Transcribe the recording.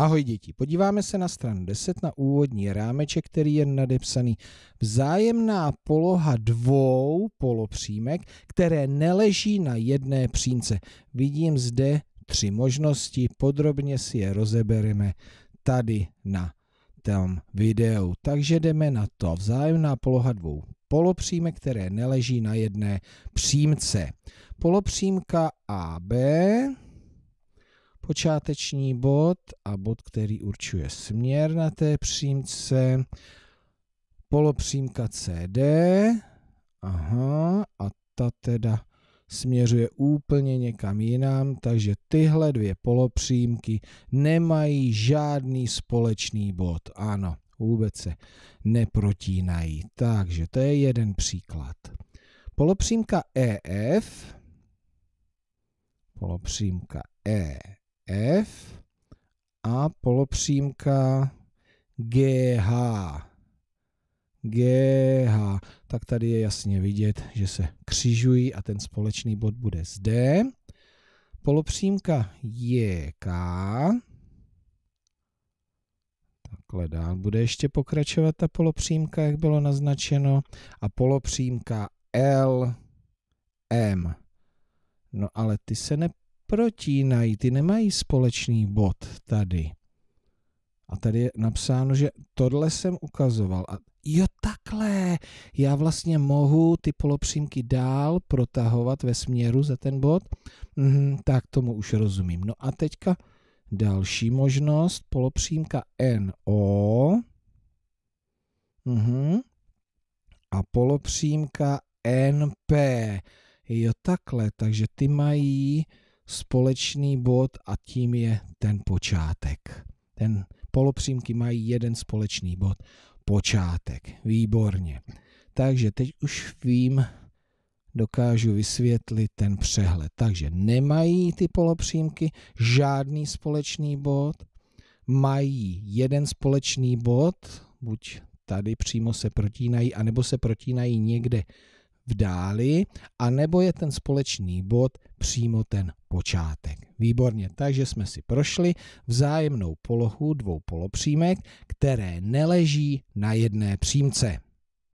Ahoj děti, podíváme se na stranu 10 na úvodní rámeček, který je nadepsaný. Vzájemná poloha dvou polopřímek, které neleží na jedné přímce. Vidím zde tři možnosti, podrobně si je rozebereme tady na tom videu. Takže jdeme na to. Vzájemná poloha dvou polopřímek, které neleží na jedné přímce. Polopřímka AB počáteční bod a bod, který určuje směr na té přímce, polopřímka CD, aha, a ta teda směřuje úplně někam jinam, takže tyhle dvě polopřímky nemají žádný společný bod. Ano, vůbec se neprotínají. Takže to je jeden příklad. Polopřímka EF, polopřímka EF, přímka GH. GH. Tak tady je jasně vidět, že se křižují a ten společný bod bude zde. Polopřímka JK. Takhle dál bude ještě pokračovat ta polopřímka, jak bylo naznačeno. A polopřímka L, M. No ale ty se neprotínají, ty nemají společný bod tady. A tady je napsáno, že tohle jsem ukazoval. A jo, takhle. Já vlastně mohu ty polopřímky dál protahovat ve směru za ten bod. Mm, tak tomu už rozumím. No a teďka další možnost. Polopřímka NO. Mm, a polopřímka NP. Jo, takhle. Takže ty mají společný bod a tím je ten počátek. Ten polopřímky mají jeden společný bod. Počátek. Výborně. Takže teď už vím, dokážu vysvětlit ten přehled. Takže nemají ty polopřímky žádný společný bod, mají jeden společný bod, buď tady přímo se protínají, anebo se protínají někde v dáli, anebo je ten společný bod přímo ten počátek. Výborně, takže jsme si prošli vzájemnou polohu dvou polopřímek, které neleží na jedné přímce.